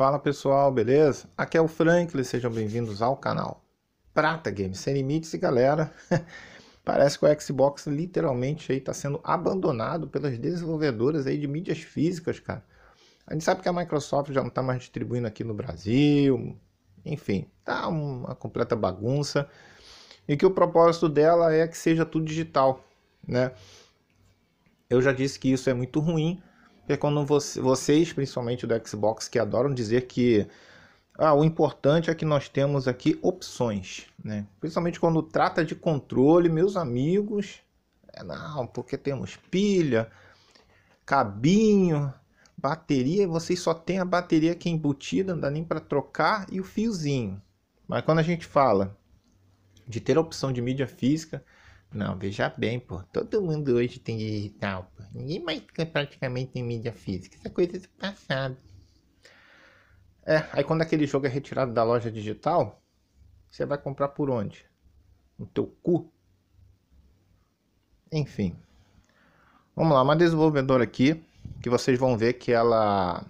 Fala pessoal, beleza? Aqui é o Franklin, sejam bem-vindos ao canal Prata Games Sem Limites e galera, parece que o Xbox literalmente aí tá sendo abandonado pelas desenvolvedoras aí de mídias físicas, cara. A gente sabe que a Microsoft já não tá mais distribuindo aqui no Brasil, enfim, tá uma completa bagunça e que o propósito dela é que seja tudo digital, né? Eu já disse que isso é muito ruim, é quando você, vocês, principalmente do Xbox, que adoram dizer que ah, o importante é que nós temos aqui opções, né? Principalmente quando trata de controle, meus amigos, é, não, porque temos pilha, cabinho, bateria, vocês só tem a bateria que é embutida, não dá nem para trocar e o fiozinho. Mas quando a gente fala de ter a opção de mídia física, não, veja bem, pô. Todo mundo hoje tem digital, pô. Ninguém mais praticamente tem mídia física. coisa é coisa do passado. É, aí quando aquele jogo é retirado da loja digital, você vai comprar por onde? No teu cu? Enfim. Vamos lá, uma desenvolvedora aqui, que vocês vão ver que ela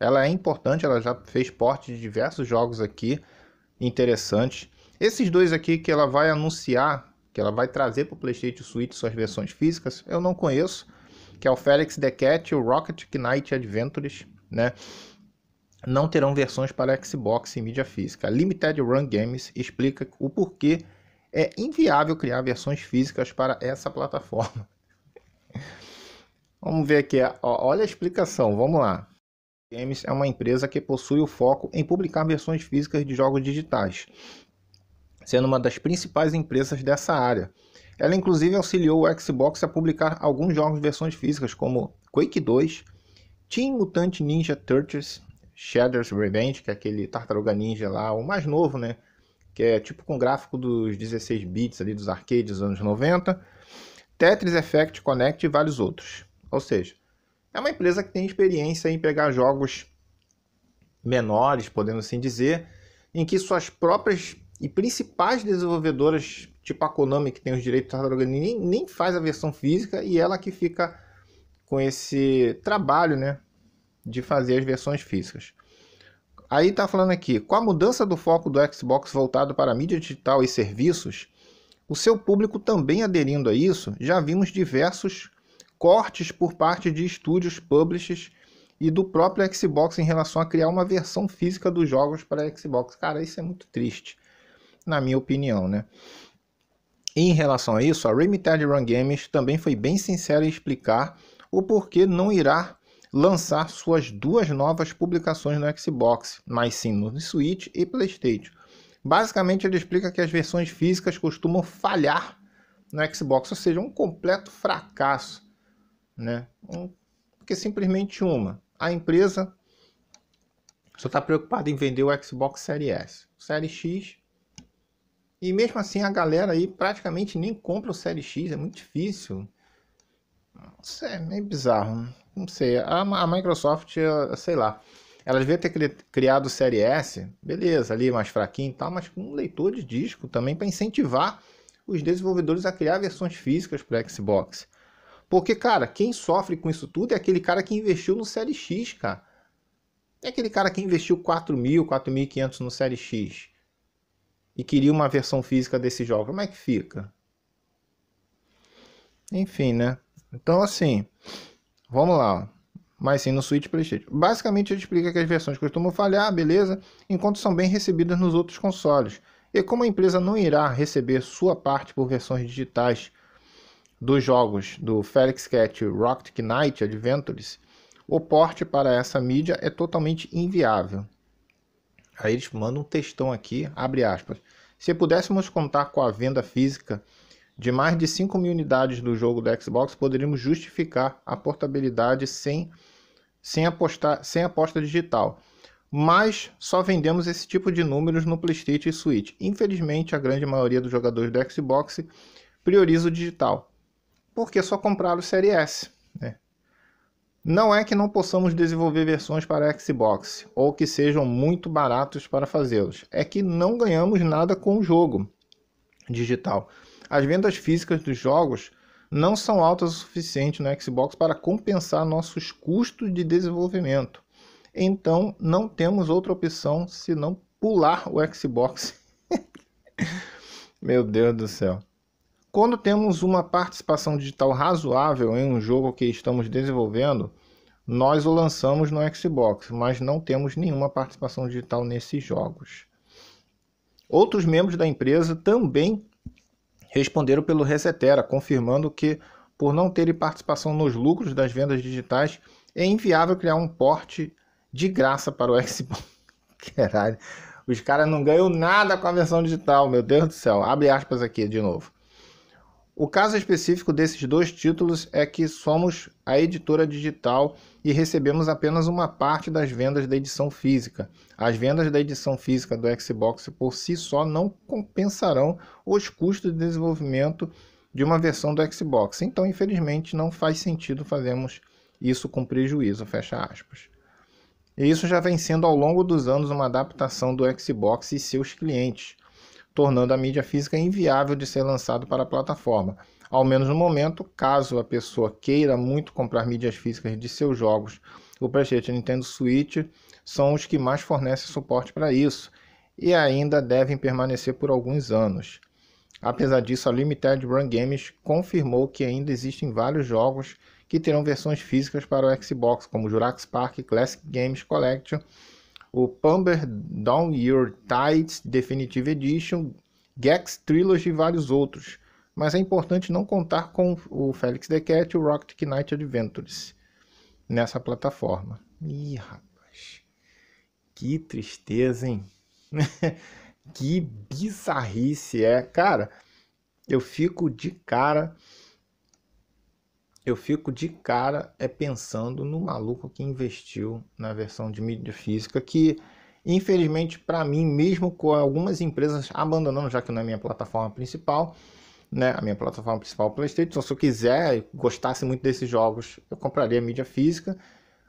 ela é importante, ela já fez porte de diversos jogos aqui interessantes. Esses dois aqui que ela vai anunciar que ela vai trazer para o PlayStation Switch suas versões físicas, eu não conheço, que é o Felix the Cat e o Rocket Knight Adventures, né? Não terão versões para Xbox e mídia física. A Limited Run Games explica o porquê é inviável criar versões físicas para essa plataforma. Vamos ver aqui, olha a explicação, vamos lá. Games é uma empresa que possui o foco em publicar versões físicas de jogos digitais sendo uma das principais empresas dessa área. Ela inclusive auxiliou o Xbox a publicar alguns jogos de versões físicas, como Quake 2, Team Mutant Ninja Turtles, Shaders Revenge, que é aquele Tartaruga Ninja lá, o mais novo, né? Que é tipo com gráfico dos 16 bits ali dos arcades dos anos 90, Tetris Effect Connect e vários outros. Ou seja, é uma empresa que tem experiência em pegar jogos menores, podemos assim dizer, em que suas próprias e principais desenvolvedoras, tipo a Konami, que tem os direitos de droga nem, nem faz a versão física e ela que fica com esse trabalho, né, de fazer as versões físicas. Aí tá falando aqui, com a mudança do foco do Xbox voltado para mídia digital e serviços, o seu público também aderindo a isso, já vimos diversos cortes por parte de estúdios, publishers e do próprio Xbox em relação a criar uma versão física dos jogos para Xbox. Cara, isso é muito triste na minha opinião, né? E em relação a isso, a Remitted Run Games também foi bem sincera em explicar o porquê não irá lançar suas duas novas publicações no Xbox, mas sim no Switch e PlayStation. Basicamente, ele explica que as versões físicas costumam falhar no Xbox, ou seja, um completo fracasso, né? Um, porque simplesmente uma, a empresa só está preocupada em vender o Xbox Series S, o Série X e mesmo assim a galera aí praticamente nem compra o Série X, é muito difícil. Isso é meio bizarro. Não sei. A, a Microsoft, sei lá. Ela devia ter criado o Série S, beleza, ali mais fraquinho e tal, mas com um leitor de disco também para incentivar os desenvolvedores a criar versões físicas para Xbox. Porque, cara, quem sofre com isso tudo é aquele cara que investiu no Série X, cara. É aquele cara que investiu 4 mil, 4.500 no Série X e queria uma versão física desse jogo, como é que fica? Enfim, né? Então, assim, vamos lá. Mas sim no Switch PlayStation. Basicamente, ele explica que as versões costumam falhar, beleza, enquanto são bem recebidas nos outros consoles. E como a empresa não irá receber sua parte por versões digitais dos jogos do Felix Cat Rocket Knight Adventures, o porte para essa mídia é totalmente inviável. Aí eles mandam um textão aqui, abre aspas. Se pudéssemos contar com a venda física de mais de 5 mil unidades do jogo do Xbox, poderíamos justificar a portabilidade sem, sem, apostar, sem aposta digital. Mas só vendemos esse tipo de números no PlayStation e Switch. Infelizmente, a grande maioria dos jogadores do Xbox prioriza o digital, porque só compraram o Série S. Né? Não é que não possamos desenvolver versões para Xbox, ou que sejam muito baratos para fazê-los, é que não ganhamos nada com o jogo digital. As vendas físicas dos jogos não são altas o suficiente no Xbox para compensar nossos custos de desenvolvimento. Então, não temos outra opção senão pular o Xbox. Meu Deus do céu. Quando temos uma participação digital razoável em um jogo que estamos desenvolvendo, nós o lançamos no Xbox, mas não temos nenhuma participação digital nesses jogos. Outros membros da empresa também responderam pelo Resetera, confirmando que, por não terem participação nos lucros das vendas digitais, é inviável criar um porte de graça para o Xbox. Caralho, os caras não ganham nada com a versão digital, meu Deus do céu. Abre aspas aqui de novo. O caso específico desses dois títulos é que somos a editora digital e recebemos apenas uma parte das vendas da edição física. As vendas da edição física do Xbox por si só não compensarão os custos de desenvolvimento de uma versão do Xbox. Então, infelizmente, não faz sentido fazermos isso com prejuízo, fecha aspas. E isso já vem sendo ao longo dos anos uma adaptação do Xbox e seus clientes tornando a mídia física inviável de ser lançado para a plataforma. Ao menos no momento, caso a pessoa queira muito comprar mídias físicas de seus jogos, o PlayStation Nintendo Switch são os que mais fornecem suporte para isso e ainda devem permanecer por alguns anos. Apesar disso, a Limited Run Games confirmou que ainda existem vários jogos que terão versões físicas para o Xbox, como Jurax Park Classic Games Collection o Pumber Down Your Tides Definitive Edition, Gex Trilogy e vários outros. Mas é importante não contar com o Felix the Cat e o Rocket Knight Adventures nessa plataforma. Ih, rapaz, que tristeza, hein? que bizarrice é. Cara, eu fico de cara eu fico de cara é pensando no maluco que investiu na versão de mídia física que infelizmente para mim mesmo com algumas empresas abandonando já que não é minha plataforma principal né a minha plataforma principal é o PlayStation então, se eu quiser gostasse muito desses jogos eu compraria a mídia física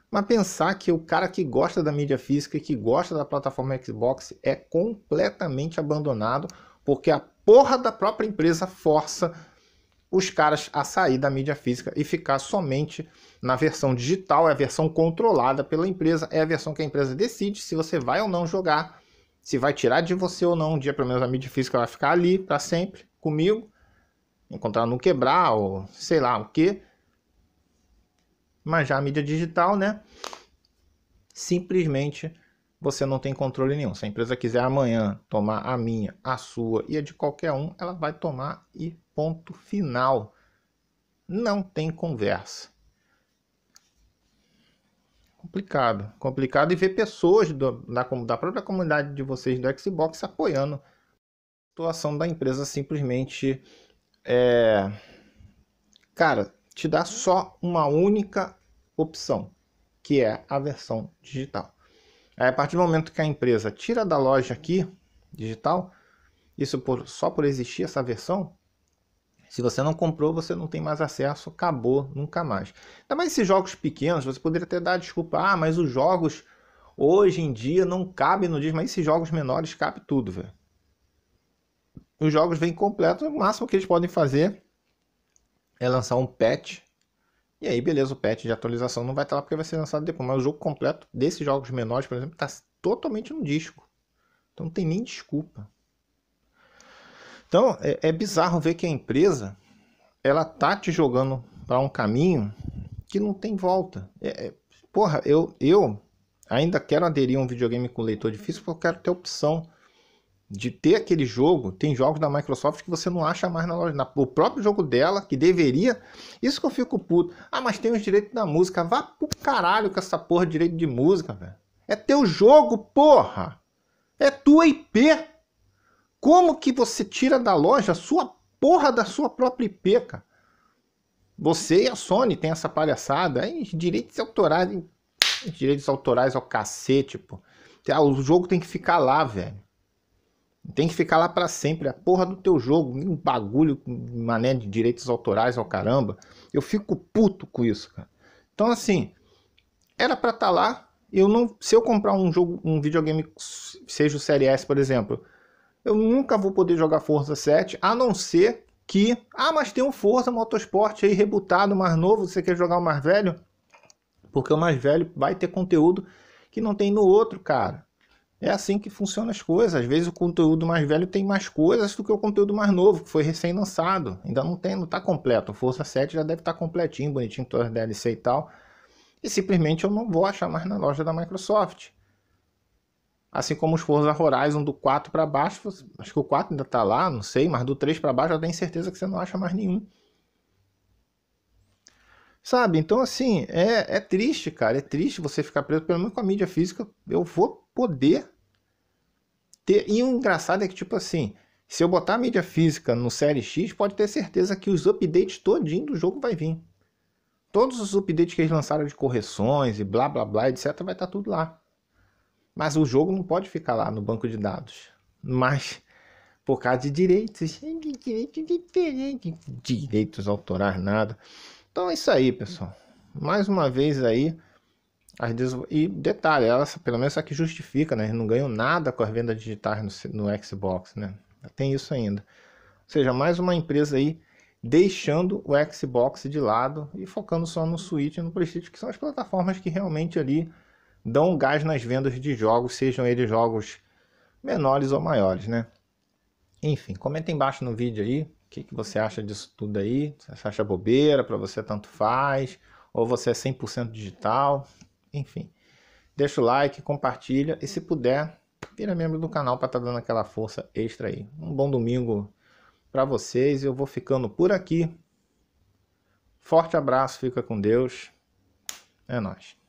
mas pensar que o cara que gosta da mídia física e que gosta da plataforma Xbox é completamente abandonado porque a porra da própria empresa força os caras a sair da mídia física e ficar somente na versão digital, é a versão controlada pela empresa, é a versão que a empresa decide se você vai ou não jogar, se vai tirar de você ou não. Um dia, pelo menos, a mídia física vai ficar ali para sempre comigo, encontrar não quebrar ou sei lá o que. Mas já a mídia digital, né? Simplesmente você não tem controle nenhum. Se a empresa quiser amanhã tomar a minha, a sua e a de qualquer um, ela vai tomar e ponto final. Não tem conversa. Complicado, complicado e ver pessoas do, da, da própria comunidade de vocês do Xbox apoiando a situação da empresa simplesmente é, cara, te dá só uma única opção, que é a versão digital. Aí, a partir do momento que a empresa tira da loja aqui, digital, isso por, só por existir essa versão, se você não comprou, você não tem mais acesso, acabou, nunca mais. Ainda mais esses jogos pequenos, você poderia até dar desculpa, ah, mas os jogos hoje em dia não cabem no disco, mas esses jogos menores cabe tudo, velho. Os jogos vêm completos, o máximo que eles podem fazer é lançar um patch e aí, beleza, o patch de atualização não vai estar lá porque vai ser lançado depois. Mas o jogo completo desses jogos menores, por exemplo, está totalmente no disco. Então não tem nem desculpa. Então é, é bizarro ver que a empresa ela tá te jogando para um caminho que não tem volta. É, é, porra, eu, eu ainda quero aderir a um videogame com leitor difícil porque eu quero ter opção de ter aquele jogo, tem jogos da Microsoft que você não acha mais na loja, na, o próprio jogo dela, que deveria, isso que eu fico puto, ah, mas tem os direitos da música, vá pro caralho com essa porra de direito de música, velho, é teu jogo, porra, é tua IP, como que você tira da loja a sua porra da sua própria IP, cara, você e a Sony tem essa palhaçada, hein? direitos autorais, hein? direitos autorais ao cacete, pô, ah, o jogo tem que ficar lá, velho, tem que ficar lá para sempre, a porra do teu jogo, um bagulho, mané de direitos autorais ao caramba. Eu fico puto com isso, cara. Então assim, era para estar tá lá. Eu não, se eu comprar um jogo, um videogame, seja o Série S, por exemplo, eu nunca vou poder jogar Forza 7, a não ser que, ah, mas tem um Forza Motorsport aí rebutado, mais novo, você quer jogar o mais velho? Porque o mais velho vai ter conteúdo que não tem no outro, cara. É assim que funcionam as coisas. Às vezes o conteúdo mais velho tem mais coisas do que o conteúdo mais novo, que foi recém-lançado. Ainda não tem, não está completo. O Força 7 já deve estar tá completinho, bonitinho, todas as DLC e tal. E simplesmente eu não vou achar mais na loja da Microsoft. Assim como os Forza Horizon do 4 para baixo, acho que o 4 ainda está lá, não sei, mas do 3 para baixo eu tenho certeza que você não acha mais nenhum. Sabe? Então, assim, é, é triste, cara. É triste você ficar preso. Pelo menos com a mídia física, eu vou poder ter. E o engraçado é que, tipo assim, se eu botar a mídia física no Série X, pode ter certeza que os updates todinho do jogo vai vir. Todos os updates que eles lançaram de correções e blá blá blá, etc, vai estar tá tudo lá. Mas o jogo não pode ficar lá no banco de dados. Mas por causa de direitos, direitos diferentes, direitos autorais, nada. Então é isso aí, pessoal. Mais uma vez aí. Des... E detalhe, elas, pelo menos é a que justifica, né? Eles não ganham nada com as vendas digitais no, no Xbox, né? Tem isso ainda. Ou seja, mais uma empresa aí deixando o Xbox de lado e focando só no Switch e no PlayStation, que são as plataformas que realmente ali dão gás nas vendas de jogos, sejam eles jogos menores ou maiores, né? Enfim, comenta embaixo no vídeo aí que, que você acha disso tudo aí? Você acha bobeira? Para você tanto faz? Ou você é 100% digital? Enfim, deixa o like, compartilha e se puder, vira membro do canal para estar tá dando aquela força extra aí. Um bom domingo para vocês. Eu vou ficando por aqui. Forte abraço, fica com Deus. É nóis.